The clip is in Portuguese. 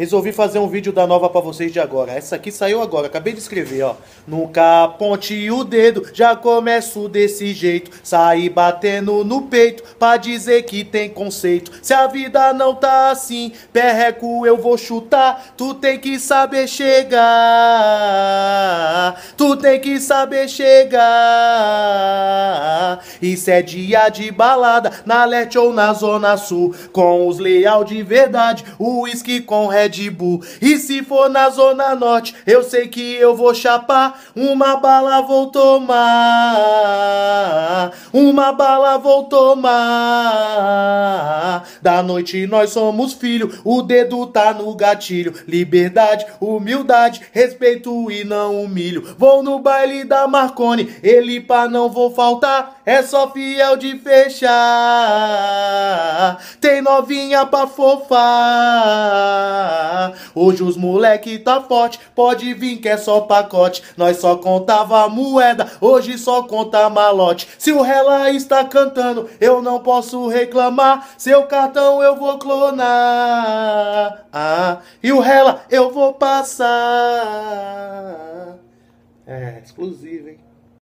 resolvi fazer um vídeo da nova para vocês de agora. Essa aqui saiu agora, acabei de escrever, ó. Nunca ponte o dedo, já começo desse jeito. Saí batendo no peito pra dizer que tem conceito. Se a vida não tá assim, perreco eu vou chutar. Tu tem que saber chegar. Tu tem que saber chegar. Isso é dia de balada, na leste ou na zona sul. Com os leal de verdade, o uísque com Red Bull. E se for na zona norte, eu sei que eu vou chapar. Uma bala vou tomar uma bala vou tomar. Da noite nós somos filho, o dedo tá no gatilho. Liberdade, humildade, respeito e não humilho. Vou no baile da Marconi, ele pra não vou faltar, é só fiel de fechar tem novinha pra fofar. Hoje os moleque tá forte, pode vir que é só pacote. Nós só contava moeda, hoje só conta malote. Se o Rela está cantando, eu não posso reclamar. Seu cartão eu vou clonar. Ah, e o Rela eu vou passar. É, exclusivo, hein?